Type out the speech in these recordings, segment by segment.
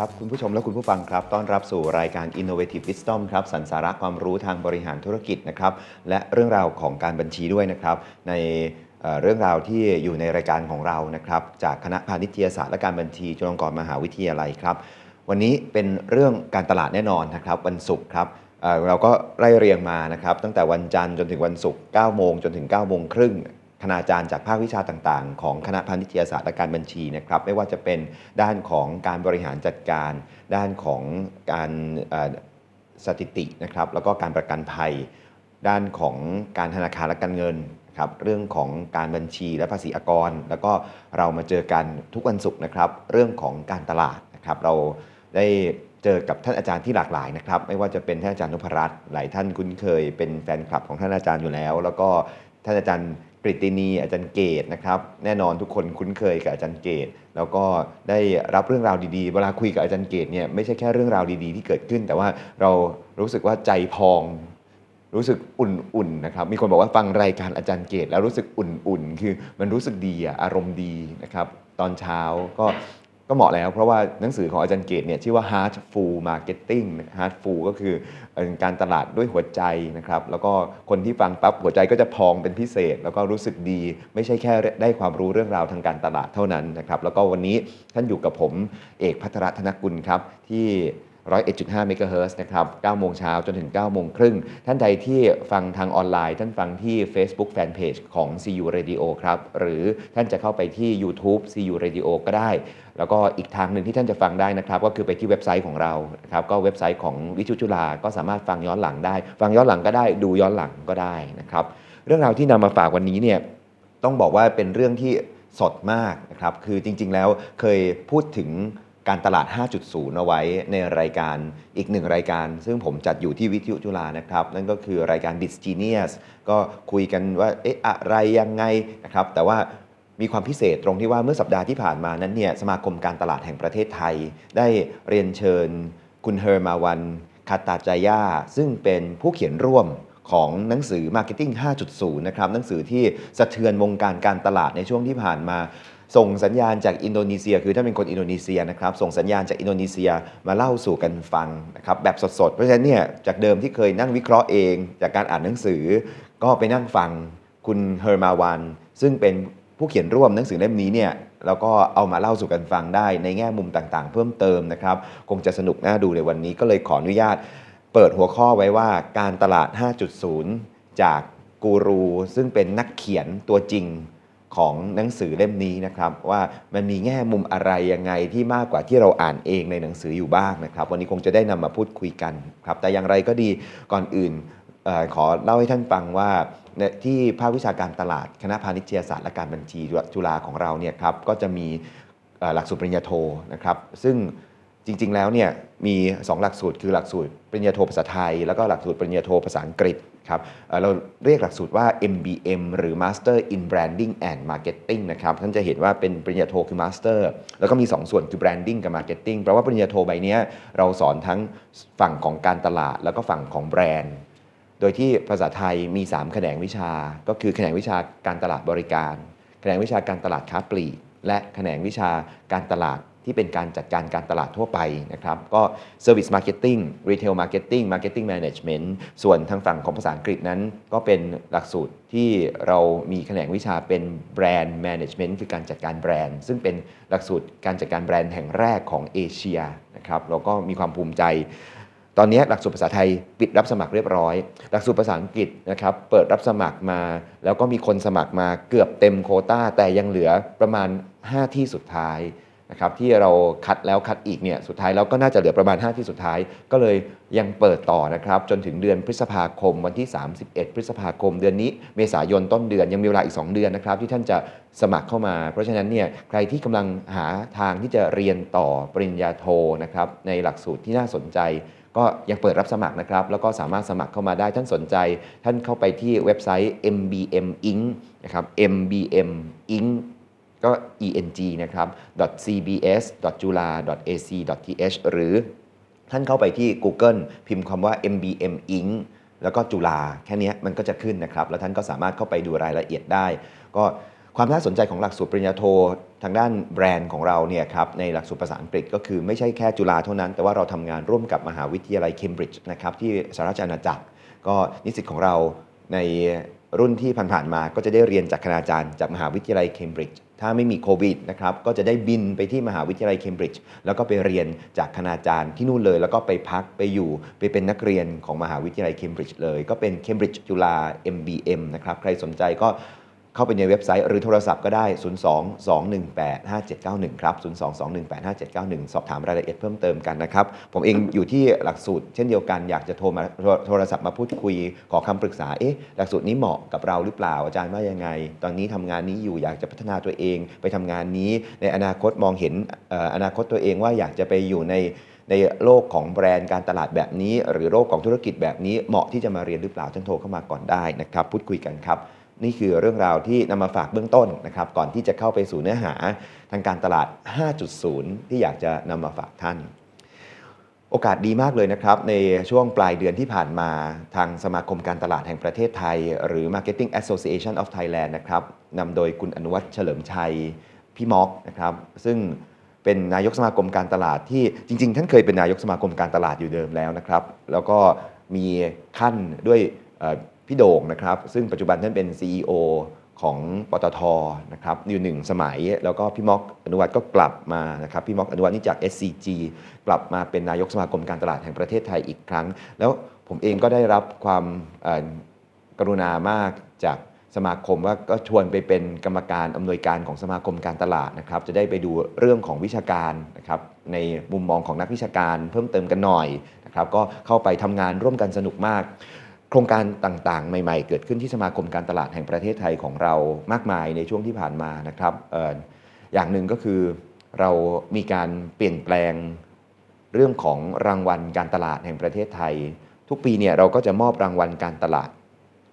ครับคุณผู้ชมและคุณผู้ฟังครับต้อนรับสู่รายการ Innovative Wisdom ครับสันสาระความรู้ทางบริหารธุรกิจนะครับและเรื่องราวของการบัญชีด้วยนะครับในเรื่องราวที่อยู่ในรายการของเรานะครับจากคณะพาณิชยศาสตร์และการบัญชีจุฬาลงกรณ์มหาวิทยาลัยครับวันนี้เป็นเรื่องการตลาดแน่นอนนะครับวันศุกร์ครับเราก็ไล่เรียงมานะครับตั้งแต่วันจันทร์จนถึงวันศุกร์9โมงจนถึง9โมงครึ่งคณาจารย์จากภาควิชาต่าง ๆ ของคณะพาณิชยศาสตร์และการบัญชีนะครับ ไม่ว่าจะเป็นด้านของการบริหารจัดการ ด้านของการสถิตินะครับแล้วก็การประกันภัยด้านของการธนาคารและการเงินครับเรื่องของการบัญชีและภาษีอากร แล้วก็เรามาเจอกันทุกวันศุกร์นะครับเรื่องของการตลาดนะครับเราได้เจอกับท่านอาจารย์ที่หลากหลายนะครับไม่ว่าจะเป็นท่านอาจารย์นพรัตน์หลายท่านคุ้นเคย เป็นแฟนคลับของท่านอาจารย์อยู่แล้ว แล้วก็ท่านอาจารย์ปริตินีอาจารย์เกตนะครับ แน่นอนทุกคนคุ้นเคยกับอาจารย์เกต แล้วก็ได้รับเรื่องราวดี ๆ เวลาคุยกับอาจารย์เกตเนี่ยไม่ใช่แค่เรื่องราวดีๆ ที่เกิดขึ้น แต่ว่าเรารู้สึกว่าใจพองรู้สึกอุ่นๆนะครับมีคนบอกว่าฟังรายการอาจารย์เกต แล้วรู้สึกอุ่น ๆ คือมันรู้สึกดีอารมณ์ดีนะครับตอนเช้าก็ก็เหมาะแล้ว เพราะว่าหนังสือของอาจารย์เกตเนี่ยชื่อว่า h a r d f u l Marketing h a r d f u l ก็คือการตลาดด้วยหัวใจนะครับแล้วก็คนที่ฟังปั๊บหัวใจก็จะพองเป็นพิเศษ แล้วก็รู้สึกดี ไม่ใช่แค่ได้ความรู้เรื่องราวทางการตลาดเท่านั้นนะครับแล้วก็วันนี้ท่านอยู่กับผมเอกพัทรธนกุลครับที่101.5 เมกะเฮิร์นะครับ 9 โมงเช้าจนถึง 9 โมงครึ่ง ท่านใดที่ฟังทางออนไลน์ท่านฟังที่ Facebook Fanpage ของ CU Radio ครับ หรือท่านจะเข้าไปที่ YouTube CU Radio ก็ได้ แล้วก็อีกทางหนึ่งที่ท่านจะฟังได้นะครับ ก็คือไปที่เว็บไซต์ของเราครับ ก็เว็บไซต์ของวิชุจุลา ก็สามารถฟังย้อนหลังได้ ฟังย้อนหลังก็ได้ ดูย้อนหลังก็ได้นะครับ เรื่องราวที่นำมาฝากวันนี้เนี่ย ต้องบอกว่าเป็นเรื่องที่สดมากนะครับ คือจริงๆ แล้วเคยพูดถึงการตลาด 5.0 เอาไว้ในรายการอีกหนึ่งรายการซึ่งผมจัดอยู่ที่วิทยุจุฬานะครับ นั่นก็คือรายการ b i t g e n i u s ก็คุยกันว่าเอ๊ะอะไรยังไงนะครับ แต่ว่ามีความพิเศษตรงที่ว่าเมื่อสัปดาห์ที่ผ่านมานั้นเนี่ย สมาคมการตลาดแห่งประเทศไทยได้เรียนเชิญคุณเฮอร์มาวันคาตาจายาซึ่งเป็นผู้เขียนร่วมของหนังสือ Marketing 5.0 นะครับหนังสือที่สะเทือนวงการการตลาดในช่วงที่ผ่านมาส่งสัญญาณจากอินโดนีเซีย คือถ้าเป็นคนอินโดนีเซียนะครับส่งสัญญาณจากอินโดนีเซียมาเล่าสู่กันฟังนะครับแบบสดๆ เพราะฉะนั้นเนี่ยจากเดิมที่เคยนั่งวิเคราะห์เอง จากการอ่านหนังสือ ก็ไปนั่งฟังคุณเฮอร์มาวัน ซึ่งเป็นผู้เขียนร่วมหนังสือเล่มนี้เนี่ยแล้วก็เอามาเล่าสู่กันฟังได้ในแง่มุมต่างๆ เพิ่มเติมนะครับคงจะสนุกน่าดูในวันนี้ก็เลยขออนุญาตเปิดหัวข้อไว้ว่าการตลาด 5.0 จากกูรู ซึ่งเป็นนักเขียนตัวจริงของหนังสือเล่มนี้นะครับ ว่ามันมีแง่มุมอะไรยังไงที่มากกว่าที่เราอ่านเองในหนังสืออยู่บ้างนะครับ วันนี้คงจะได้นำมาพูดคุยกันครับแต่อย่างไรก็ดีก่อนอื่นอขอเล่าให้ท่านฟังว่าที่ภาควิชาการตลาดคณะพาณิชยศาสตร์ และการบัญชีจุฬาของเราเนี่ยครับก็จะมีหลักสูตรปริญญาโทนะครับซึ่งจริง ๆ แล้วเนี่ยมี 2 หลักสูตร คือหลักสูตรปริญญาโทภาษาไทย แล้วก็หลักสูตรปริญญาโทภาษาอังกฤษครับเราเรียกหลักสูตรว่า MBM หรือ Master in Branding and Marketing นะครับท่านจะเห็นว่าเป็นปริญญาโทคือ Master แล้วก็มี 2 ส่วนคือ Branding กับ Marketing แปลว่าปริญญาโทใบนี้เราสอนทั้งฝั่งของการตลาดแล้วก็ฝั่งของแบรนด์ โดยที่ภาษาไทยมี3แขนงวิชาก็คือแขนงวิชาการตลาดบริการแขนงวิชาการตลาดค้าปลีกและแขนงวิชาการตลาดที่เป็นการจัดการการตลาดทั่วไปนะครับก็เซอร์วิสมาร์เก็ตติ้งรีเทลมาร์เก็ตติ้งมาร์เก็ตติ้งแมネจเมนต์ส่วนทางฝั่งของภาษาอังกฤษนั้น ก็เป็นหลักสูตรที่เรามีแขนงวิชาเป็นแบรนด์แมネจเมนต์คือการจัดการแบรนด์ ซึ่งเป็นหลักสูตรการจัดการแบรนด์แห่งแรกของเอเชียนะครับเราก็มีความภูมิใจ ตอนนี้หลักสูตรภาษาไทยปิดรับสมัครเรียบร้อย หลักสูตรภาษาอังกฤษนะครับเปิดรับสมัครมา แล้วก็มีคนสมัครมาเกือบเต็มโคต้า แต่ยังเหลือประมาณ 5 ที่สุดท้ายนะครับที่เราคัดแล้วคัดอีกเนี่ยสุดท้ายเราก็น่าจะเหลือประมาณ 5 ที่สุดท้าย ก็เลยยังเปิดต่อนะครับ จนถึงเดือนพฤษภาคม วันที่ 31พฤษภาคม เดือนนี้เมษายนต้นเดือนยังมีเวลาอีก 2 เดือนนะครับที่ท่านจะสมัครเข้ามา เพราะฉะนั้นเนี่ยใครที่กำลังหาทางที่จะเรียนต่อปริญญาโทนะครับในหลักสูตรที่น่าสนใจ ก็ยังเปิดรับสมัครนะครับ แล้วก็สามารถสมัครเข้ามาได้ท่านสนใจท่านเข้าไปที่เว็บไซต์ mbminc นะครับ mbminc ก็ eng นะครับ cbs jula ac th หรือ ท่านเข้าไปที่ Google พิมพ์คำว่า mbm inc แล้วก็จุฬาแค่นี้มันก็จะขึ้นนะครับแล้วท่านก็สามารถเข้าไปดูรายละเอียดได้ก็ความน่าสนใจของหลักสูตรปริญญาโททางด้านแบรนด์ของเราเนี่ยครับในหลักสูตรภาษาอังกฤษก็คือไม่ใช่แค่จุฬาเท่านั้นแต่ว่าเราทำงานร่วมกับมหาวิทยาลัยเคมบริดจ์นะครับที่สหราชอาณาจักร ก็นิสิตของเราในรุ่นที่ผ่านๆมา ก็จะได้เรียนจากคณาจารย์จากมหาวิทยาลัยเคมบริดจ์ถ้าไม่มีโควิดนะครับก็จะได้บินไปที่มหาวิทยาลัยเคมบริดจ์แล้วก็ไปเรียนจากคณาจารย์ที่นู่นเลย แล้วก็ไปพักไปอยู่ไปเป็นนักเรียนของมหาวิทยาลัยเคมบริดจ์เลย ก็เป็นเคมบริดจ์จุฬา MBM นะครับใครสนใจก็เข้าไปในเว็บไซต์หรือโทรศัพท์ก็ได้ 0 2 2 1 8 5 7 9 1 ครับ 0 2 2 1 8 5 7 9 1 สอบถามรายละเอียดเพิ่มเติมกันนะครับ ผมเองอยู่ที่หลักสูตรเช่นเดียวกันอยากจะโทรมาโทรศัพท์มาพูดคุยขอคำปรึกษา เอ๊ะหลักสูตรนี้เหมาะกับเราหรือเปล่าอาจารย์ว่ายังไง ตอนนี้ทำงานนี้อยู่อยากจะพัฒนาตัวเองไปทำงานนี้ในอนาคตมองเห็นอนาคตตัวเองว่าอยากจะไปอยู่ในในโลกของแบรนด์การตลาดแบบนี้ หรือโลกของธุรกิจแบบนี้เหมาะที่จะมาเรียนหรือเปล่าท่านโทรเข้ามาก่อนได้นะครับ พูดคุยกันครับนี่คือเรื่องราวที่นำมาฝากเบื้องต้นนะครับก่อนที่จะเข้าไปสู่เนื้อหาทางการตลาด 5.0 ที่อยากจะนำมาฝากท่าน โอกาสดีมากเลยนะครับในช่วงปลายเดือนที่ผ่านมาทางสมาคมการตลาดแห่งประเทศไทย หรือ Marketing Association of Thailand นะครับนำโดยคุณอนุวัฒน์เฉลิมชัยพี่ม็อกนะครับซึ่งเป็นนายกสมาคมการตลาดที่จริงๆท่านเคยเป็นนายกสมาคมการตลาดอยู่เดิมแล้วนะครับ แล้วก็มีขั้นด้วยพี่โด่งนะครับซึ่งปัจจุบันท่านเป็น CEO ของปตทนะครับอยู่หนึ่งสมัยแล้วก็พี่ม็อกอนุวัตก็กลับมานะครับพี่ม็อกอนุวัตนี่จาก SCG กลับมาเป็นนายกสมาคมการตลาดแห่งประเทศไทยอีกครั้ง แล้วผมเองก็ได้รับความกรุณามากจากสมาคมว่าก็ชวนไปเป็นกรรมการอำนวยการของสมาคมการตลาดนะครับจะได้ไปดูเรื่องของวิชาการนะครับในมุมมองของนักวิชาการเพิ่มเติมกันหน่อยนะครับก็เข้าไปทำงานร่วมกันสนุกมากโครงการต่างๆ ใหม่ๆ เกิดขึ้นที่สมาคมการตลาดแห่งประเทศไทยของเรามากมายในช่วงที่ผ่านมานะครับออย่างหนึ่งก็คือเรามีการเปลี่ยนแปลงเรื่องของรางวัลการตลาดแห่งประเทศไทย ทุกปีเนี่ยเราก็จะมอบรางวัลการตลาด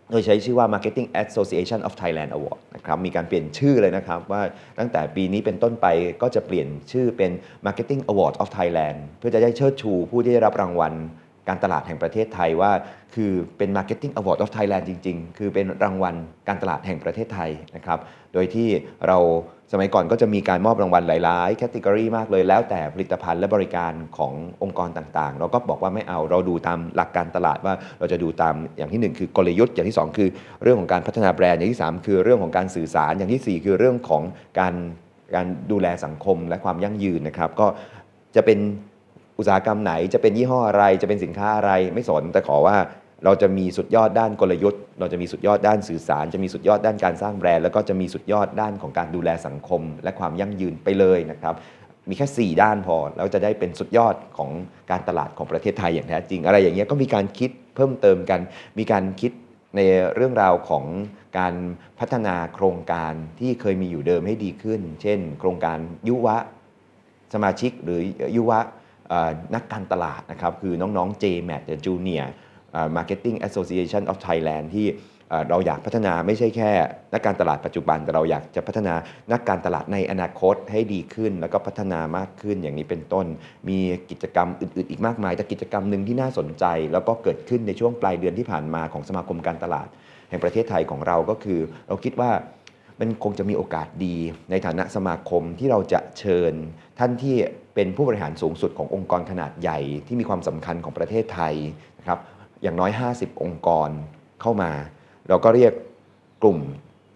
โดยใช้ชื่อว่า Marketing Association of Thailand Award นะครับมีการเปลี่ยนชื่อเลยนะครับ ว่าตั้งแต่ปีนี้เป็นต้นไปก็จะเปลี่ยนชื่อเป็น Marketing Award of Thailand เพื่อจะได้เชิดชู ผู้ที่ได้รับรางวัลการตลาดแห่งประเทศไทยว่าคือเป็น Marketing Award of Thailand จริงๆ คือเป็นรางวัลการตลาดแห่งประเทศไทยนะครับ โดยที่เราสมัยก่อนก็จะมีการมอบรางวัลหลายๆ แคตตากรีมากเลยแล้วแต่ผลิตภัณฑ์และบริการขององค์กรต่างๆ เราก็บอกว่าไม่เอาเราดูตามหลักการตลาดว่าเราจะดูตามอย่างที่ 1 คือกลยุทธ์ อย่างที่ 2 คือเรื่องของการพัฒนาแบรนด์อย่างที่3คือเรื่องของการสื่อสารอย่างที่4คือเรื่องของการการดูแลสังคมและความยั่งยืนนะครับก็จะเป็นอุตสาหกรรมไหนจะเป็นยี่ห้ออะไรจะเป็นสินค้าอะไรไม่สนแต่ขอว่าเราจะมีสุดยอดด้านกลยุทธ์เราจะมีสุดยอดด้านสื่อสารจะมีสุดยอดด้านการสร้างแบรนด์แล้วก็จะมีสุดยอดด้านของการดูแลสังคม และความยั่งยืนไปเลยนะครับมีแค่ 4 ด้านพอแล้วจะได้เป็นสุดยอดของการตลาดของประเทศ ไทยอย่างแท้จริง อะไรอย่างเงี้ยก็มีการคิดเพิ่มเติมกันมีการคิดในเรื่องราวของการพัฒนาโครงการที่เคยมีอยู่เดิมให้ดีขึ้น เช่นโครงการยุวะ สมาชิกหรือยุวะนักการตลาดนะครับ คือน้องๆ JMAT หรอ Junior Marketing Association of Thailand ที่เราอยากพัฒนาไม่ใช่แค่นักการตลาดปัจจุบัน แต่เราอยากจะพัฒนานักการตลาดในอนาคตให้ดีขึ้น แล้วก็พัฒนามากขึ้นอย่างนี้เป็นต้น มีกิจกรรมอื่น ๆอีกมากมาย แต่กิจกรรมหนึ่งที่น่าสนใจ แล้วก็เกิดขึ้นในช่วงปลายเดือนที่ผ่านมาของสมาคมการตลาดแห่งประเทศไทยของเราก็คือ เราคิดว่ามันคงจะมีโอกาสดี ในฐานะสมาคมที่เราจะเชิญท่านที่เป็นผู้บริหารสูงสุดขององค์กรขนาดใหญ่ ที่มีความสำคัญของประเทศไทยนะครับอย่างน้อย 50 องค์กรเข้ามา เราก็เรียกกลุ่ม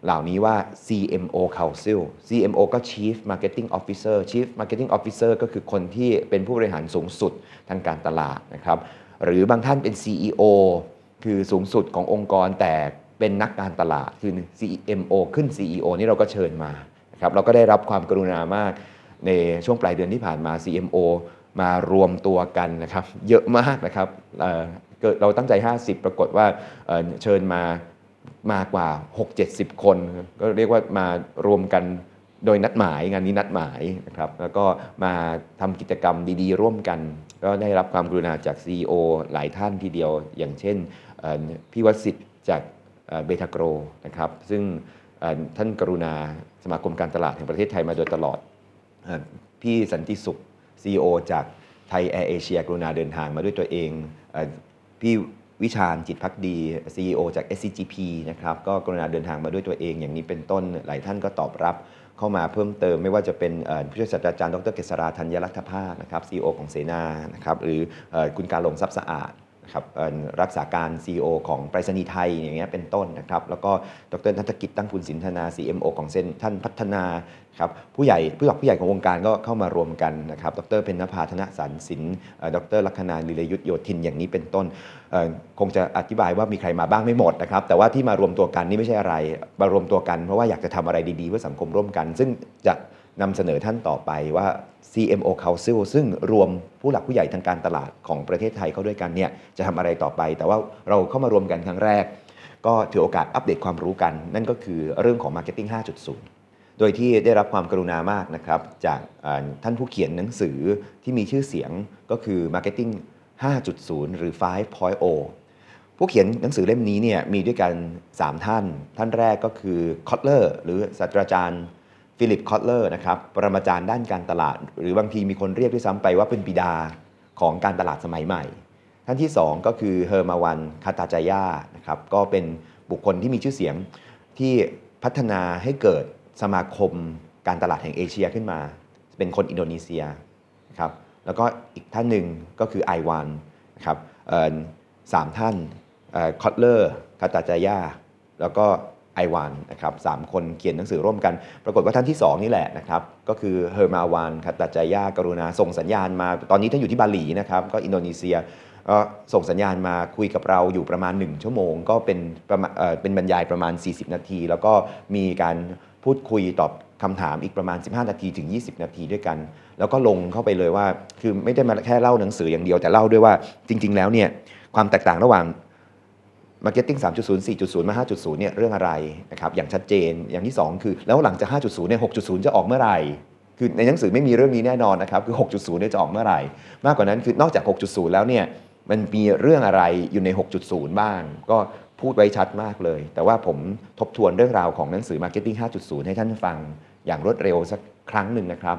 เหล่านี้ว่า CMO Council CMO ก็ Chief Marketing Officer Chief Marketing Officer ก็คือคนที่เป็นผู้บริหารสูงสุดทางการตลาดนะครับหรือบางท่านเป็น CEO คือสูงสุดขององค์กรแต่เป็นนักการตลาดคือ CMO ขึ้น CEO นี่เราก็เชิญมานะครับเราก็ได้รับความกรุณามากในช่วงปลายเดือนที่ผ่านมา CMO มารวมตัวกันนะครับ เยอะมากนะครับเกิดเราตั้งใจ 50 ปรากฏว่าเชิญมามากว่า 6-70 คน ก็เรียกว่ามารวมกันโดยนัดหมายงานนี้นัดหมายนะครับแล้วก็มาทำกิจกรรมดีๆร่วมกัน ก็ได้รับความกรุณาจาก CEO หลายท่านทีเดียว อย่างเช่นพี่วสิทธิ์จากเบทาโกรนะครับซึ่งท่านกรุณาสมาคมการตลาดแห่งประเทศไทยมาโดยตลอดพี่สันติสุข CEO จากไทยแอร์เอเชียกรุณาเดินทางมาด้วยตัวเองพี่วิชาญจิตพักดี CEO จาก SCGP นะครับก็กรุณาเดินทางมาด้วยตัวเอง อย่างนี้เป็นต้นหลายท่านก็ตอบรับเข้ามาเพิ่มเติมไม่ว่าจะเป็นผู้ช่วยศาสตราจารย์ดรเกษราธัญรัตภาคนะครับ CEO ของเสนานะครับหรือคุณการลงทรัพย์สะอาดครับรักษาการ CEO ของไปรษณีย์ไทยอย่างเงี้ยเป็นต้นนะครับแล้วก็ดรนักิจตั้งคุณสินธนา CMO ของเซนท่านพัฒนาครับผู้ใหญ่ผู้หลักผู้ใหญ่ของวงการก็เข้ามารวมกันนะครับดรเพนนภาธนสันสินดรลัคนาลิเลยุทธโยธินอย่างนี้เป็นต้น คงจะอธิบายว่ามีใครมาบ้างไม่หมดนะครับแต่ว่าที่มารวมตัวกันนี่ไม่ใช่อะไร มารวมตัวกันเพราะว่าอยากจะทำอะไรดี ๆ เพื่อสังคมร่วมกัน ซึ่งจะนำเสนอท่านต่อไปว่า CMO Council ซึ่งรวมผู้หลักผู้ใหญ่ทางการตลาดของประเทศไทยเข้าด้วยกันเนี่ยจะทำอะไรต่อไปแต่ว่าเราเข้ามารวมกันครั้งแรกก็ถือโอกาสอัปเดตความรู้กัน นั่นก็คือเรื่องของ Marketing 5.0 โดยที่ได้รับความกรุณามากนะครับจากท่านผู้เขียนหนังสือที่มีชื่อเสียงก็คือ Marketing 5.0 หรือ 5.0 ผู้เขียนหนังสือเล่มนี้เนี่ยมีด้วยกัน 3 ท่าน ท่านแรกก็คือคอตเลอร์หรือศาสตราจารย์ฟิลิปคอตเลอร์นะครับ ปรมาจารย์ด้านการตลาด หรือบางทีมีคนเรียกด้วยซ้ำไปว่าเป็นปิดาของการตลาดสมัยใหม่ ท่านที่ 2 ก็คือเฮอร์มาวันคาตาจายานะครับ ก็เป็นบุคคลที่มีชื่อเสียงที่พัฒนาให้เกิดสมาคมการตลาดแห่งเอเชียขึ้นมา เป็นคนอินโดนีเซียนะครับ แล้วก็อีกท่านหนึ่งก็คือไอวานนะครับสามท่านคอตเลอร์คาตาจายาแล้วก็ไอวานนะครับสามคนเขียนหนังสือร่วมกัน ปรากฏว่าท่านที่ 2 นี่แหละนะครับก็คือเฮอร์มาวานคาตาจายากรุณา ส่งสัญญาณมา ตอนนี้ท่านอยู่ที่บาหลีนะครับก็อินโดนีเซียส่งสัญญาณมาคุยกับเราอยู่ประมาณ 1 ชั่วโมง ก็เป็นประมาณเป็นบรรยายประมาณ 40 นาที แล้วก็มีการพูดคุยตอบคำถามอีกประมาณ 15 นาที ถึง 20 นาทีด้วยกัน แล้วก็ลงเข้าไปเลยว่าคือไม่ได้มาแค่เล่าหนังสืออย่างเดียวแต่เล่าด้วยว่า จริงๆแล้วเนี่ยความแตกต่างระหว่างม m a r k e ตต n ง3.0 4.0 มา 5.0 เนี่ย เรื่องอะไรนะครับ อย่างชัดเจน อย่างที่ 2 คือ แล้วหลังจาก 5.0 เนี่ย 6.0 จะออกเมื่อไหร่ คือในหนังสือไม่มีเรื่องนี้แน่นอนนะครับ คือ 6.0เนี่ยจะออกเมื่อไหร่ มากกว่านั้นคือ นอกจาก 6.0 แล้วเนี่ย มันมีเรื่องอะไรอยู่ใน 6.0 บ้าง ก็พูดไว้ชัดมากเลย แต่ว่าผมทบทวนเรื่องราวของหนังสือ Marketing 5.0 ให้ท่านฟัง อย่างรวดเร็วสักครั้งหนึ่งนะครับ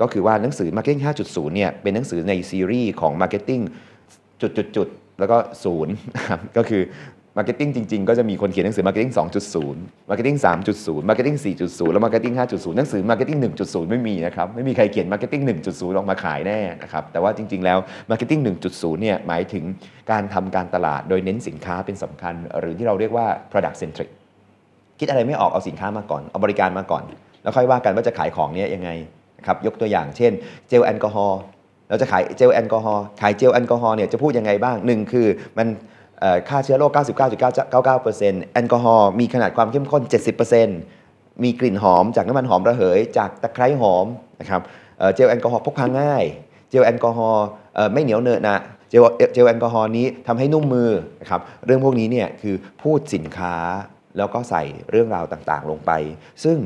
ก็คือว่าหนังสือ Marketing 5.0 เนี่ย เป็นหนังสือในซีรีส์ของ Marketing จุดๆแล้วก็ศูนย์ก็คือมาร์เก็ตติ้งจริงๆก็จะมีคนเขียนหนังสือมาร์เก็ตติ้งสองจุดศูนย์มาร์เก็ตติ้งสามจุดศูนย์มาร์เก็ตติ้งสี่จุดศูนย์แล้วมาร์เก็ตติ้งห้าจุดศูนย์หนังสือมาร์เก็ตติ้งหนึ่งจุดศูนย์ไม่มีนะครับ ไม่มีใครเขียนมาร์เก็ตติ้งหนึ่งจุดศูนย์ลงมาขายแน่นะครับ แต่ว่าจริงๆแล้วมาร์เก็ตติ้งหนึ่งจุดศูนย์เนี่ยหมายถึงการทำการตลาดโดยเน้นสินค้าเป็นสำคัญหรือที่เราเรียกว่า product centric คิดอะไรไม่ออก เอาสินค้ามาก่อน เอาบริการมาก่อน แล้วค่อยว่ากันว่าจะขายของเนี่ยยังไงครับยกตัวอย่างเช่นเจลแอลกอฮอลเราจะขายเจลแอลกอฮอล์ ขายเจลแอลกอฮอล์เนี่ยจะพูดยังไงบ้างหนึ่งคือ มันค่าเชื้อโรค99.99%แอลกอฮอล์มีขนาดความเข้มข้น 70%มีกลิ่นหอมจากน้ำมันหอมระเหย จากตะไคร้หอมนะครับเจลแอลกอฮอล์พกพาง่าย เจลแอลกอฮอล์ไม่เหนียวเนอะนะเจลเจลแอลกอฮอล์นี้ทำให้นุ่มมือนะครับเรื่องพวกนี้เนี่ยคือพูดสินค้าแล้วก็ใส่เรื่องราวต่างๆลงไป ซึ่ง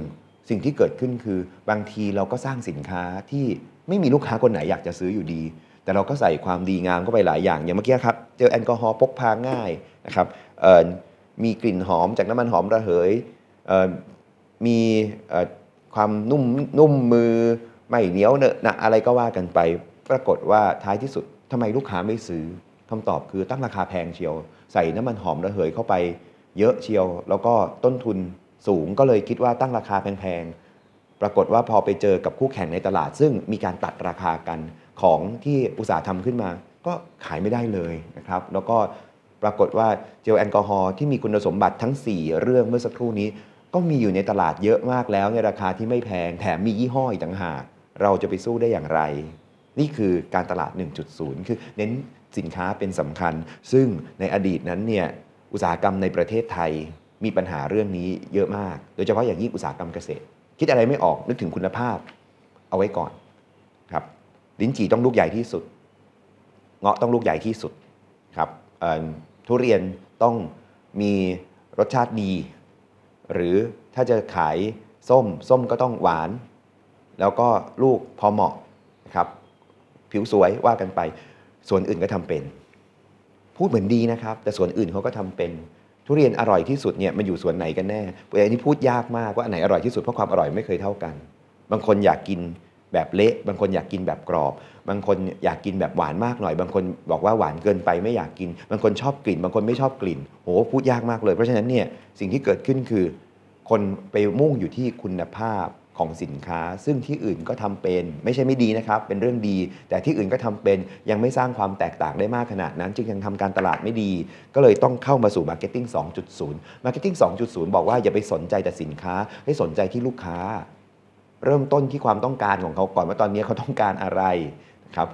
สิ่งที่เกิดขึ้นคือบางทีเราก็สร้างสินค้าที่ไม่มีลูกค้าคนไหนอยากจะซื้ออยู่ดี แต่เราก็ใส่ความดีงามเข้าไปหลายอย่าง อย่างเมื่อกี้ครับ เจลแอลกอฮอล์พกพาง่ายนะครับมีกลิ่นหอมจากน้ำมันหอมระเหยมีความนุ่มนุ่มมือไม่เหนียวเนอะนะอะไรก็ว่ากันไป ปรากฏว่าท้ายที่สุดทำไมลูกค้าไม่ซื้อคำตอบคือตั้งราคาแพงเชียวใส่น้ำมันหอมระเหยเข้าไปเยอะเชียว แล้วก็ต้นทุนสูงก็เลยคิดว่าตั้งราคาแพงปรากฏว่าพอไปเจอกับคู่แข่งในตลาดซึ่งมีการตัดราคากันของที่อุตสาหกรรมขึ้นมา ก็ขายไม่ได้เลยนะครับ แล้วก็ปรากฏว่าเจลแอลกอฮอล์ที่มีคุณสมบัติทั้ง 4 เรื่องเมื่อสักครู่นี้ ก็มีอยู่ในตลาดเยอะมากแล้ว ในราคาที่ไม่แพงแถมมียี่ห้ออีกต่างหาก เราจะไปสู้ได้อย่างไร นี่คือการตลาด 1.0 คือเน้นสินค้าเป็นสำคัญ ซึ่งในอดีตนั้นเนี่ยอุตสาหกรรมในประเทศไทยมีปัญหาเรื่องนี้เยอะมาก โดยเฉพาะอย่างยิ่งอุตสาหกรรมเกษตรคิดอะไรไม่ออกนึกถึงคุณภาพ เอาไว้ก่อนครับลิ้นจี่ต้องลูกใหญ่ที่สุด เงาะต้องลูกใหญ่ที่สุดครับทุเรียนต้องมีรสชาติดี หรือถ้าจะขายส้มส้มก็ต้องหวาน แล้วก็ลูกพอเหมาะครับผิวสวยว่ากันไป ส่วนอื่นก็ทำเป็น พูดเหมือนดีนะครับ แต่ส่วนอื่นเขาก็ทำเป็นทุเรียนอร่อยที่สุดเนี่ยมันอยู่ส่วนไหนกันแน่อันนี้พูดยากมากว่าอันไหนอร่อยที่สุด เพราะความอร่อยไม่เคยเท่ากัน บางคนอยากกินแบบเละ บางคนอยากกินแบบกรอบ บางคนอยากกินแบบหวานมากหน่อย บางคนบอกว่าหวานเกินไปไม่อยากกิน บางคนชอบกลิ่น บางคนไม่ชอบกลิ่น โหพูดยากมากเลย เพราะฉะนั้นเนี่ย สิ่งที่เกิดขึ้นคือ คนไปมุ่งอยู่ที่คุณภาพของสินค้าซึ่งที่อื่นก็ทำเป็นไม่ใช่ไม่ดีนะครับเป็นเรื่องดี แต่ที่อื่นก็ทำเป็นยังไม่สร้างความแตกต่างได้มากขนาดนั้น จึงยังทำการตลาดไม่ดี ก็เลยต้องเข้ามาสู่ Marketing 2.0 Marketing 2.0บอกว่าอย่าไปสนใจแต่สินค้าให้สนใจที่ลูกค้า เริ่มต้นที่ความต้องการของเขาก่อนว่าตอนนี้เขาต้องการอะไรนะครับ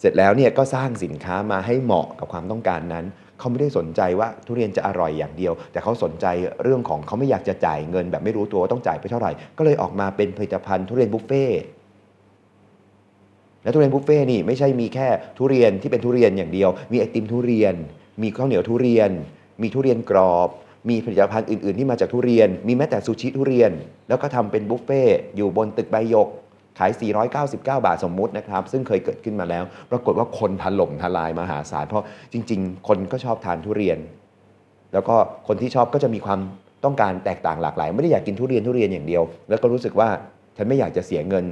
เสร็จแล้วเนี่ยก็สร้างสินค้ามาให้เหมาะกับความต้องการนั้นเขาไม่ได้สนใจว่าทุเรียนจะอร่อยอย่างเดียว แต่เขาสนใจเรื่องของเขาไม่อยากจะจ่ายเงิน แบบไม่รู้ตัวว่าต้องจ่ายไปเท่าไหร่ ก็เลยออกมาเป็นผลิตภัณฑ์ทุเรียนบุฟเฟ่และทุเรียนบุฟเฟ่นี่ไม่ใช่มีแค่ทุเรียนที่เป็นทุเรียนอย่างเดียวมีไอติมทุเรียน มีข้าวเหนียวทุเรียน มีทุเรียนกรอบ มีผลิตภัณฑ์อื่นๆที่มาจากทุเรียนมีแม้แต่ซูชิทุเรียน แล้วก็ทำเป็นบุฟเฟ่อยู่บนตึกใบยกขาย 499 บาทสมมุตินะครับ ซึ่งเคยเกิดขึ้นมาแล้ว ปรากฏว่าคนถล่มทลายมหาศาล เพราะจริง ๆ คนก็ชอบทานทุเรียน แล้วก็คนที่ชอบก็จะมีความต้องการแตกต่างหลากหลาย ไม่ได้อยากกินทุเรียนทุเรียนอย่างเดียว แล้วก็รู้สึกว่า ฉันไม่อยากจะเสียเงิน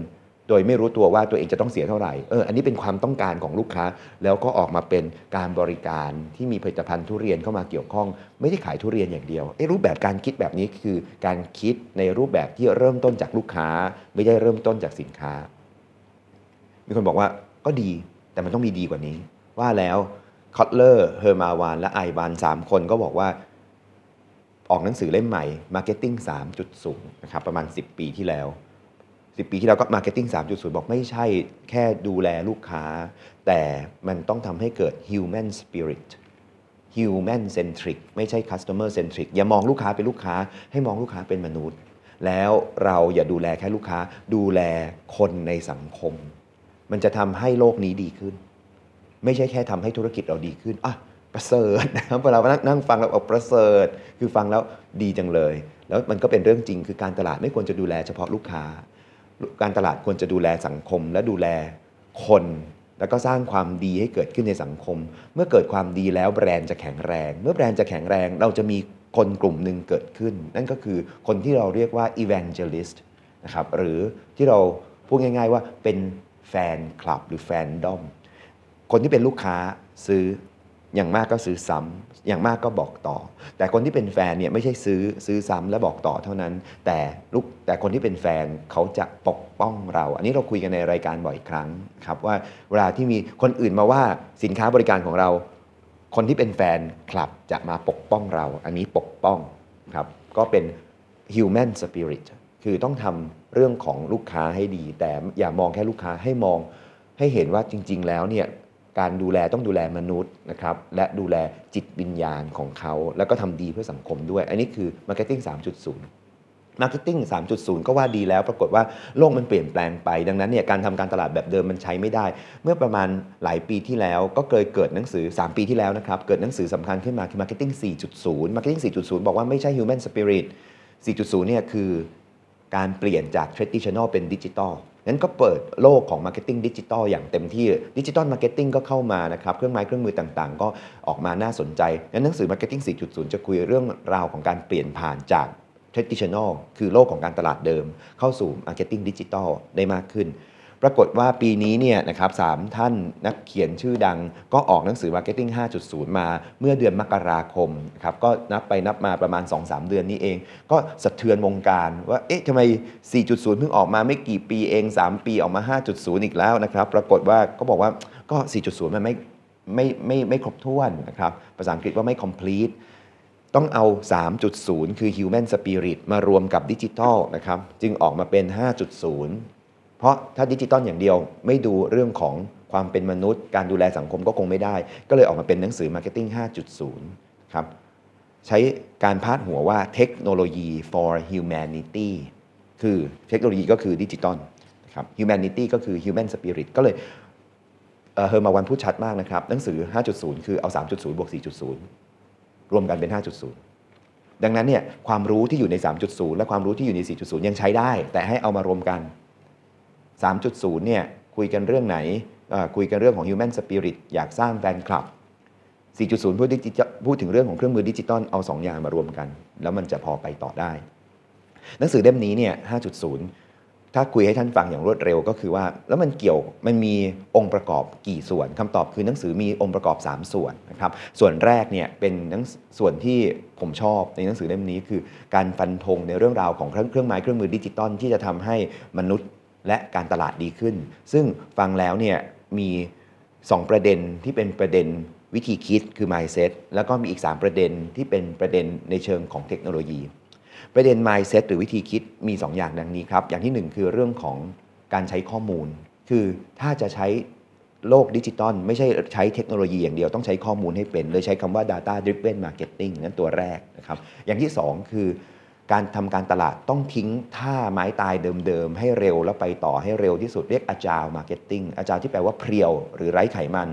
โดยไม่รู้ตัวว่าตัวเองจะต้องเสียเท่าไหร่ เออ อันนี้เป็นความต้องการของลูกค้า แล้วก็ออกมาเป็นการบริการที่มีผลิตภัณฑ์ทุเรียนเข้ามาเกี่ยวข้อง ไม่ได้ขายทุเรียนอย่างเดียวไอ้รูปแบบการคิดแบบนี้คือ การคิดในรูปแบบที่เริ่มต้นจากลูกค้า ไม่ได้เริ่มต้นจากสินค้า มีคนบอกว่าก็ดี แต่มันต้องมีดีกว่านี้ ว่าแล้วคอตเลอร์ เฮอร์มาวานและไอวานสามคน ก็บอกว่าออกหนังสือเล่มใหม่ Marketing 3.0นะครับ ประมาณ 10 ปีที่แล้วสิปีที่แล้วก็สามจุดศูนย์บอก ไม่ใช่แค่ดูแลลูกค้า แต่มันต้องทำให้เกิด Human Spirit Human Centric ไม่ใช่ Customer Centric อย่ามองลูกค้าเป็นลูกค้า ให้มองลูกค้าเป็นมนุษย์ แล้วเราอย่าดูแลแค่ลูกค้า ดูแลคนในสังคม มันจะทำให้โลกนี้ดีขึ้น ไม่ใช่แค่ทำให้ธุรกิจเราดีขึ้น อ่ะ ประเสริฐนะครับเวลานั่งฟังเราออกประเสริฐคือฟังแล้วดีจังเลย แล้วมันก็เป็นเรื่องจริงคือการตลาดไม่ควรจะดูแลเฉพาะลูกค้าการตลาดควรจะดูแลสังคมและดูแลคน แล้วก็สร้างความดีให้เกิดขึ้นในสังคม เมื่อเกิดความดีแล้วแบรนด์จะแข็งแรง เมื่อแบรนด์จะแข็งแรงเราจะมีคนกลุ่มหนึ่งเกิดขึ้น นั่นก็คือคนที่เราเรียกว่า evangelist นะครับหรือที่เราพูดง่าย ๆว่าเป็นแฟนคลับหรือแฟนดอมคนที่เป็นลูกค้าซื้ออย่างมากก็ซื้อซ้ำอย่างมากก็บอกต่อ แต่คนที่เป็นแฟนเนี่ยไม่ใช่ซื้อซื้อซ้ำและบอกต่อเท่านั้น แต่ลูกแต่คนที่เป็นแฟนเขาจะปกป้องเรา อันนี้เราคุยกันในรายการบ่อยครั้งครับ ว่าเวลาที่มีคนอื่นมาว่าสินค้าบริการของเรา คนที่เป็นแฟนคลับจะมาปกป้องเราอันนี้ปกป้องครับก็เป็น human spirit คือต้องทำเรื่องของลูกค้าให้ดี แต่อย่ามองแค่ลูกค้าให้มองให้เห็นว่าจริง ๆ แล้วเนี่ยการดูแลต้องดูแลมนุษย์นะครับและดูแลจิตวิญญาณของเขา แล้วก็ทำดีเพื่อสังคมด้วย อันนี้คือ Marketing 3.0มาร์เก็ตติ้ง3.0 ก็ว่าดีแล้วปรากฏว่าโลกมันเปลี่ยนแปลงไป ดังนั้นเนี่ยการทำการตลาดแบบเดิมมันใช้ไม่ได้ เมื่อประมาณหลายปีที่แล้ว ก็เคยเกิดหนังสือ 3 ปีที่แล้วนะครับเกิดหนังสือสำคัญขึ้นมาคือ Marketing 4.0 Marketing 4.0 บอกว่าไม่ใช่ Human Spirit 4.0 เนี่ยคือการเปลี่ยนจาก Traditional เป็นดิจิตอลนั้นก็เปิดโลกของ Marketing ดิจิตอลอย่างเต็มที่ดิจิตอลมาร์เก็ตติ้งก็เข้ามานะครับเครื่องไม้เครื่องมือต่าง ๆ ก็ออกมาน่าสนใจนั้นหนังสือ Marketing 4.0 จะคุยเรื่องราวของการเปลี่ยนผ่านจาก traditional คือโลกของการตลาดเดิมเข้าสู่ marketing ดิจิตอลได้มากขึ้นปรากฏว่าปีนี้เนี่ยนะครับสามท่านนักเขียนชื่อดังก็ออกหนังสือ Marketing 5.0 มา เมื่อเดือนมกราคมครับก็นับไปนับมาประมาณ 2-3 เดือนนี้เอง ก็สะเทือนวงการว่าเอ๊ะทำไม 4.0 เพิ่งออกมาไม่กี่ปีเอง 3 ปีออกมา 5.0 อีกแล้วนะครับปรากฏว่าก็บอกว่าก็ 4.0 มันไม่ไม่ไม่ไม่ครบถ้วนนะครับภาษาอังกฤษว่าไม่ complete ต้องเอา 3.0 คือ Human Spirit มารวมกับดิจิทัลนะครับจึงออกมาเป็น 5.0เพราะถ้าดิจิตอลอย่างเดียวไม่ดูเรื่องของความเป็นมนุษย์ การดูแลสังคมก็คงไม่ได้ ก็เลยออกมาเป็นหนังสือ Marketing 5.0 ครับใช้การพาดหัวว่าเทคโนโลยี for humanity คือเทคโนโลยีก็คือดิจิตอลครับ humanity ก็คือ human spirit ก็เลยเฮอร์มาวันพูดชัดมากนะครับหนังสือ 5.0 คือเอา 3.0 บวก 4.0 รวมกันเป็น 5.0 ดังนั้นเนี่ยความรู้ที่อยู่ใน 3.0 และความรู้ที่อยู่ใน 4.0 ยังใช้ได้ แต่ให้เอามารวมกัน3.0เนี่ยคุยกันเรื่องไหนคุยกันเรื่องของ Human Spirit อยากสร้างแฟนคลับ 4.0 พูดพูดถึงเรื่องของเครื่องมือดิจิตอลเอา2อย่างมารวมกัน แล้วมันจะพอไปต่อได้ หนังสือเล่มนี้เนี่ย5.0 ถ้าคุยให้ท่านฟังอย่างรวดเร็วก็คือว่า แล้วมันเกี่ยวมันมีองค์ประกอบกี่ส่วนคำตอบคือหนังสือมีองค์ประกอบ 3 ส่วนนะครับส่วนแรกเนี่ยเป็นส่วนที่ผมชอบในหนังสือเล่มนี้คือ การฟันธงในเรื่องราวของเครื่องเครื่องไม้เครื่องมือดิจิตอลที่จะทำให้มนุษย์และการตลาดดีขึ้น ซึ่งฟังแล้วเนี่ยมี 2 ประเด็นที่เป็นประเด็นวิธีคิดคือ mindset แล้วก็มีอีก 3 ประเด็นที่เป็นประเด็นในเชิงของเทคโนโลยี ประเด็น mindset หรือวิธีคิดมี2ออย่างดังนี้ครับ อย่างที่ 1 คือเรื่องของการใช้ข้อมูล คือถ้าจะใช้โลกดิจิตอลไม่ใช่ใช้เทคโนโลยี อย่างเดียวต้องใช้ข้อมูลให้เป็น เลยใช้คำว่า data driven marketing นั่นตัวแรกนะครับอย่างที่ 2 คือการทำการตลาดต้องทิ้งท่าไม้ตายเดิมๆให้เร็วแล้วไปต่อให้เร็วที่สุดเรียกอาจารย์มาร์เก็ตติ้งอาจารย์ที่แปลว่าเพียวหรือไร้ไขมัน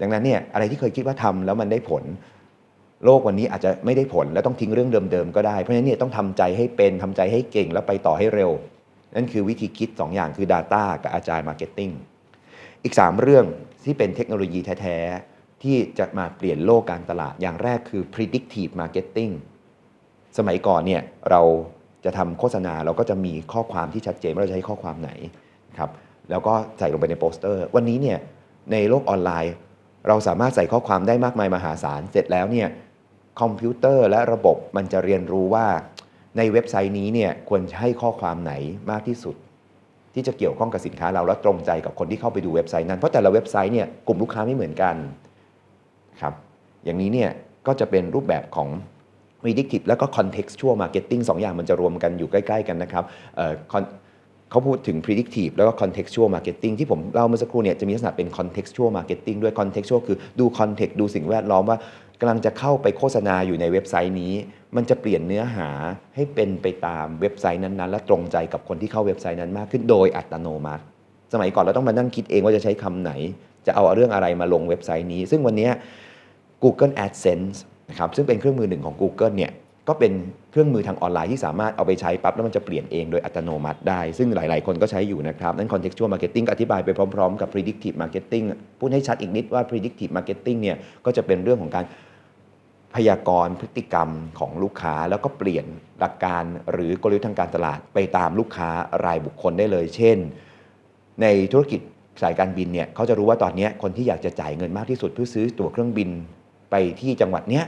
ดังนั้นเนี่ยอะไรที่เคยคิดว่าทำแล้วมันได้ผล โลกวันนี้อาจจะไม่ได้ผล แล้วต้องทิ้งเรื่องเดิมๆก็ได้เพราะฉะนั้นเนี่ยต้องทำใจให้เป็นทำใจให้เก่งแล้วไปต่อให้เร็ว นั่นคือวิธีคิด 2ออย่างคือ Data กับอาจารย์มาร์เก็ตติ้งอีก3เรื่องที่เป็นเทคโนโลยีแท้ๆที่จะมาเปลี่ยนโลกการตลาดอย่างแรกคือ predictive marketing สมัยก่อนเนี่ยเราจะทำโฆษณาเราก็จะมีข้อความที่ชัดเจนว่าเราจะให้ข้อความไหนครับแล้วก็ใส่ลงไปในโปสเตอร์ วันนี้เนี่ยในโลกออนไลน์ เราสามารถใส่ข้อความได้มากมายมหาศาลเสร็จแล้วเนี่ยคอมพิวเตอร์และระบบมันจะเรียนรู้ว่าในเว็บไซต์นี้เนี่ยควรให้ข้อความไหนมากที่สุด ที่จะเกี่ยวข้องกับสินค้าเราและตรงใจกับคนที่เข้าไปดูเว็บไซต์ นั้นเพราะแต่ละเว็บไซต์เนี่ยกลุ่มลูกค้าไม่เหมือนกันครับอย่างนี้เนี่ยก็จะเป็นรูปแบบของ predictive แล้วก็ contextual marketing สอย่างมันจะรวมกันอยู่ใกล้ๆกันนะครับเขาพูดถึง predictive แล้วก็ contextual marketing ที่ผมเล่าเมื่อสักครู่เนี่ยจะมีลักษณะเป็น contextual marketing ด้วย contextual คือดู context ดูสิ่งแวดล้อมว่ากำลังจะเข้าไปโฆษณาอยู่ในเว็บไซต์นี้ มันจะเปลี่ยนเนื้อหาให้เป็นไปตามเว็บไซต์นั้นๆ และตรงใจกับคนที่เข้าเว็บไซต์นั้นมากขึ้นโดยอัตโนมัติสมัยก่อนเราต้องมานั่งคิดเองว่าจะใช้คำไหน จะเอาเรื่องอะไรมาลงเว็บไซต์นี้ ซึ่งวันนี้ Google AdSense นะครับซึ่งเป็นเครื่องมือหนึ่งของ Google เนี่ยก็เป็นเครื่องมือทางออนไลน์ที่สามารถเอาไปใช้ปั๊บ แล้วมันจะเปลี่ยนเองโดยอัตโนมัติได้ ซึ่งหลาย ๆคนก็ใช้อยู่นะครับนั่น contextual marketing อธิบายไปพร้อม ๆ กับ predictive marketing พูดให้ชัดอีกนิดว่า predictive marketing เนี่ยก็จะเป็นเรื่องของการพยากรณ์พฤติกรรมของลูกค้าแล้วก็เปลี่ยนหลักการหรือกลยุทธ์ทางการตลาดไปตามลูกค้ารายบุคคลได้เลย เช่น ในธุรกิจสายการบินเนี่ยเขาจะรู้ว่าตอนนี้คนที่อยากจะจ่ายเงินมากที่สุดเพื่อซื้อตั๋วเครื่องบินไปที่จังหวัดเนี้ย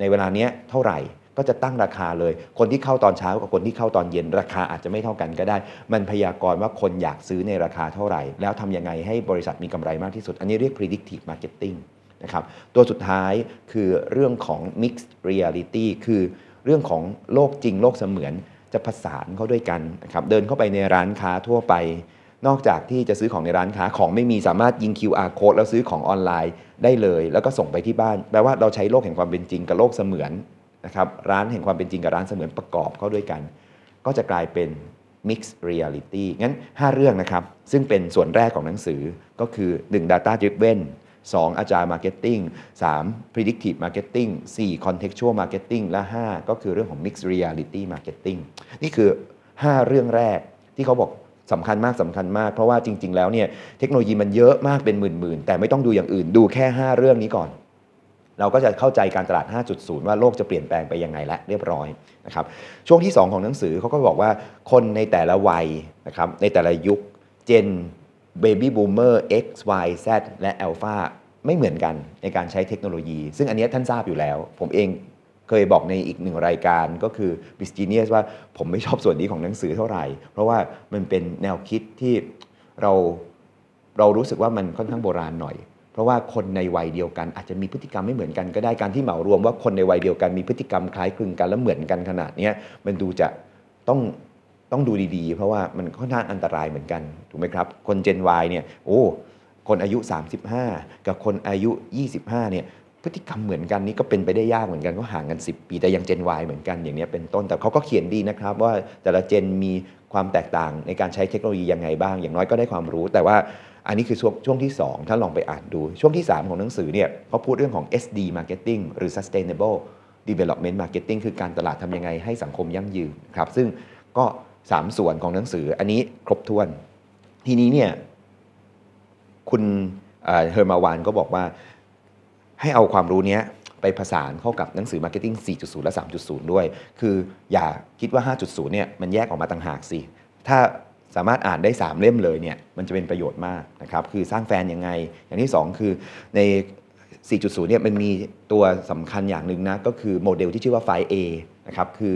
ในเวลาเนี้ยเท่าไหร่ ก็จะตั้งราคาเลยคนที่เข้าตอนเช้ากับคนที่เข้าตอนเย็นราคาอาจจะไม่เท่ากันก็ได้ มันพยากรณ์ว่าคนอยากซื้อในราคาเท่าไหร่ แล้วทำยังไงให้บริษัทมีกำไรมากที่สุดอันนี้เรียก predictive marketing นะครับตัวสุดท้ายคือเรื่องของ mixed reality คือ เรื่องของโลกจริงโลกเสมือนจะผสานเข้าด้วยกันนะครับเดินเข้าไปในร้านค้าทั่วไปนอกจากที่จะซื้อของในร้านค้า ของไม่มีสามารถยิง QR code แล้วซื้อของออนไลน์ได้เลย แล้วก็ส่งไปที่บ้าน แปลว่าเราใช้โลกแห่งความเป็นจริงกับโลกเสมือนนะครับ ร้านแห่งความเป็นจริงกับร้านเสมือนประกอบเข้าด้วยกัน ก็จะกลายเป็น Mixed Reality งั้น 5 เรื่องนะครับ ซึ่งเป็นส่วนแรกของหนังสือ ก็คือ 1 Data Driven 2อาจารย์ Marketing 3 Predictive Marketing 4 Contextual Marketing และ 5 ก็คือเรื่องของ Mixed Reality Marketing นี่คือ 5 เรื่องแรกที่เขาบอกสำคัญมากสำคัญมากเพราะว่าจริงๆ แล้วเนี่ยเทคโนโลยีมันเยอะมากเป็นหมื่น ๆ แต่ไม่ต้องดูอย่างอื่นดูแค่ 5 เรื่องนี้ก่อน เราก็จะเข้าใจการตลาด 5.0 ว่าโลกจะเปลี่ยนแปลงไปยังไงและเรียบร้อยนะครับช่วงที่ 2 ของหนังสือเขาก็บอกว่าคนในแต่ละวัยนะครับในแต่ละยุคเจนเบบี้บูมเมอร์ X Y Z และ Alpha ไม่เหมือนกันในการใช้เทคโนโลยี ซึ่งอันนี้ท่านทราบอยู่แล้วผมเองเคยบอกในอีกหนึ่งรายการก็คือ b i s g เ n ีย s ว่าผมไม่ชอบส่วนนี้ของหนังสือเท่าไหร่ เพราะว่ามันเป็นแนวคิดที่เราเรารู้สึกว่ามันค่อนข้างโบราณหน่อย เพราะว่าคนในวัยเดียวกัน อาจจะมีพฤติกรรมไม่เหมือนกันก็ได้การที่เหมารวมว่าคนในวัยเดียวกันมีพฤติกรรมคล้ายคลึงกันและเหมือนกันขนาดนี้มันดูจะต้องต้องดูดีๆ เพราะว่ามันค่อนข้างอันตรายเหมือนกันถูกไหมครับคน Gen Y เนี่ยโอ้คนอายุ 35 กับคนอายุ 25 เนี่ยพฤติกรรมเหมือนกันนี่ก็เป็นไปได้ยากเหมือนกันก็ห่างกัน 10 ปีแต่ยังเจน Y เหมือนกันอย่างนี้เป็นต้น แต่เขาก็เขียนดีนะครับ ว่าแต่ละเจนมีความแตกต่างในการใช้เทคโนโลยียังไงบ้าง อย่างน้อยก็ได้ความรู้ แต่ว่าอันนี้คือช่วงช่วงที่ 2 ถ้าลองไปอ่านดูช่วงที่ 3 ของหนังสือเนี่ยเขาพูดเรื่องของ SD Marketing หรือ Sustainable Development Marketing คือการตลาดทำยังไงให้สังคมยั่งยืนครับซึ่งก็ 3 ส่วนของหนังสืออันนี้ครบถ้วน ทีนี้เนี่ยคุณเฮอร์มาวานก็บอกว่าให้เอาความรู้นี้ไปผสานเข้ากับหนังสือ Marketing 4.0 และ 3.0 ด้วย คืออย่าคิดว่า 5.0 เนี่ย มันแยกออกมาต่างหากสิ ถ้าสามารถอ่านได้ 3 เล่มเลย เนี่ย มันจะเป็นประโยชน์มากนะครับ คือสร้างแฟนยังไง อย่างที่2คือใน 4.0 เนี่ย มันมีตัวสำคัญอย่างหนึ่งนะ ก็คือโมเดลที่ชื่อว่าไฟ A นะครับ คือ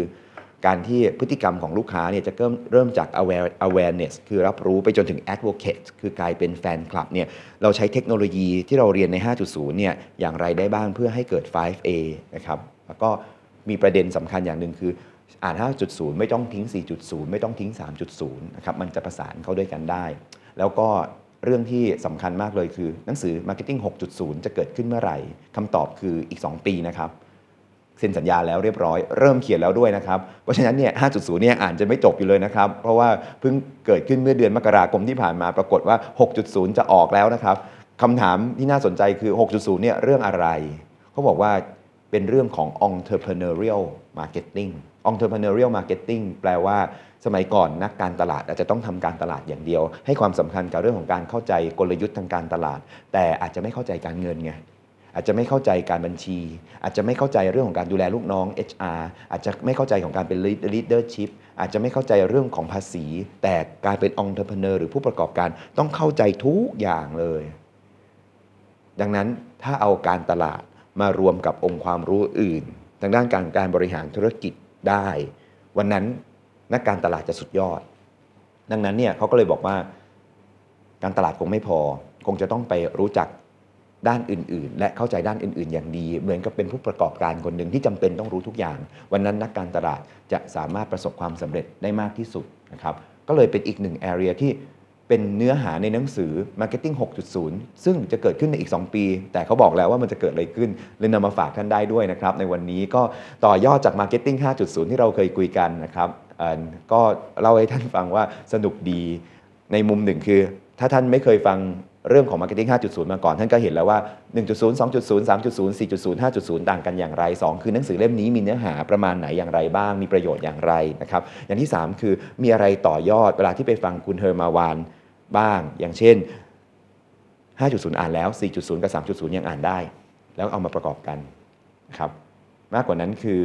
การที่พฤติกรรมของลูกค้าเนี่ยจะเริ่มเริ่มจาก awareness คือรับรู้ไปจนถึง advocate คือกลายเป็นแฟนคลับเนี่ยเราใช้เทคโนโลยีที่เราเรียนใน 5.0 เนี่ยอย่างไรได้บ้างเพื่อให้เกิด 5A นะครับ แล้วก็มีประเด็นสำคัญอย่างหนึ่งคืออ่าน 5.0 ไม่ต้องทิ้ง 4.0 ไม่ต้องทิ้ง 3.0 นะครับมันจะประสานเข้าด้วยกันได้ แล้วก็เรื่องที่สำคัญมากเลยคือ หนังสือ Marketing 6.0 จะเกิดขึ้นเมื่อไหร่คำตอบคืออีก 2 ปีนะครับเซ็นสัญญาแล้วเรียบร้อย เริ่มเขียนแล้วด้วยนะครับ เพราะฉะนั้นเนี่ย 5.0 เนี่ยอ่านจะไม่จบอยู่เลยนะครับ เพราะว่าเพิ่งเกิดขึ้นเมื่อเดือนมกราคมที่ผ่านมาปรากฏว่า 6.0 จะออกแล้วนะครับคำถามที่น่าสนใจคือ 6.0 เนี่ยเรื่องอะไร เขาบอกว่าเป็นเรื่องของ entrepreneurial marketing entrepreneurial marketing แปลว่าสมัยก่อนนักการตลาดอาจจะต้องทำการตลาดอย่างเดียว ให้ความสำคัญกับเรื่องของการเข้าใจกลยุทธ์ทางการตลาด แต่อาจจะไม่เข้าใจการเงินไงอาจจะไม่เข้าใจการบัญชี อาจจะไม่เข้าใจเรื่องของการดูแลลูกน้อง HR อาจจะไม่เข้าใจของการเป็น leadership อาจจะไม่เข้าใจเรื่องของภาษี แต่การเป็นองค์ทพเนอร์หรือผู้ประกอบการต้องเข้าใจทุกอย่างเลย ดังนั้นถ้าเอาการตลาดมารวมกับองค์ความรู้อื่น ทางด้านการการบริหารธุรกิจได้ วันนั้นนักการตลาดจะสุดยอด ดังนั้นเนี่ยเขาก็เลยบอกว่าการตลาดคงไม่พอ คงจะต้องไปรู้จักด้านอื่นๆ และเข้าใจด้านอื่นๆ อย่างดี เหมือนกับเป็นผู้ประกอบการคนหนึ่งที่จำเป็นต้องรู้ทุกอย่าง วันนั้นนักการตลาดจะสามารถประสบความสำเร็จได้มากที่สุดนะครับ ก็เลยเป็นอีกหนึ่งแอเรียที่เป็นเนื้อหาในหนังสือ Marketing 6.0 ซึ่งจะเกิดขึ้นในอีก 2 ปี แต่เขาบอกแล้วว่ามันจะเกิดอะไรขึ้นเลยนำมาฝากท่านได้ด้วยนะครับ ในวันนี้ก็ต่อยอดจาก Marketing 5.0 ที่เราเคยคุยกันนะครับก็เล่าให้ท่านฟังว่าสนุกดี ในมุมหนึ่งคือถ้าท่านไม่เคยฟังเรื่องของ Marketing 5.0 มาก่อน ท่านก็เห็นแล้วว่า 1.0 2.0 3.0 4.0 5.0 ต่างกันอย่างไร 2 คือหนังสือเล่มนี้มีเนื้อหาประมาณไหนอย่างไรบ้าง มีประโยชน์อย่างไรนะครับ อย่างที่ 3 คือมีอะไรต่อยอดเวลาที่ไปฟังคุณเฮอร์มาวานบ้าง อย่างเช่น 5.0 อ่านแล้ว 4.0 กับ 3.0 ยังอ่านได้ แล้วเอามาประกอบกันนะครับ มากกว่านั้นคือ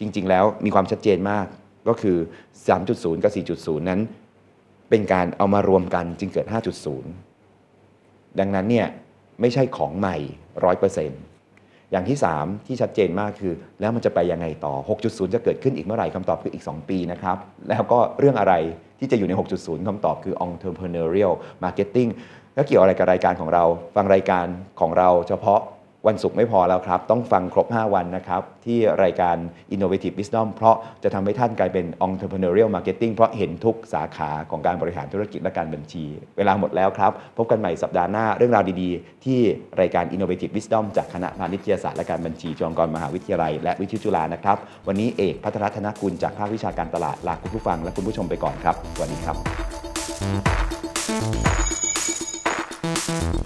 จริงๆ แล้วมีความชัดเจนมาก ก็คือ 3.0 กับ 4.0 นั้น เป็นการเอามารวมกันจึงเกิด 5.0ดังนั้นเนี่ยไม่ใช่ของใหม่ร้อยเปอร์เซ็นต์อย่างที่ 3 ที่ชัดเจนมากคือ แล้วมันจะไปยังไงต่อ 6.0 จะเกิดขึ้นอีกเมื่อไหร่คำตอบคืออีก 2 ปีนะครับ แล้วก็เรื่องอะไรที่จะอยู่ใน 6.0คำตอบคือ entrepreneurial marketing แล้วเกี่ยวอะไรกับรายการของเราฟังรายการของเราเฉพาะวันศุกร์ไม่พอแล้วครับ ต้องฟังครบ 5 วันนะครับ ที่รายการ Innovative Wisdom เพราะจะทำให้ท่านกลายเป็น Entrepreneurial Marketing เพราะเห็นทุกสาขาของการบริหารธุรกิจและการบัญชี เวลาหมดแล้วครับ พบกันใหม่สัปดาห์หน้าเรื่องราวดีๆ ที่รายการ Innovative Wisdom จากคณะพาณิชยศาสตร์และการบัญชีจุฬาลงกรณ์มหาวิทยาลัย และวิทยุจุฬานะครับวันนี้เอกพัฒรธนกุลจากภาควิชาการตลาดลาคุณผู้ฟังและคุณผู้ชมไปก่อนครับสวัสดีครับ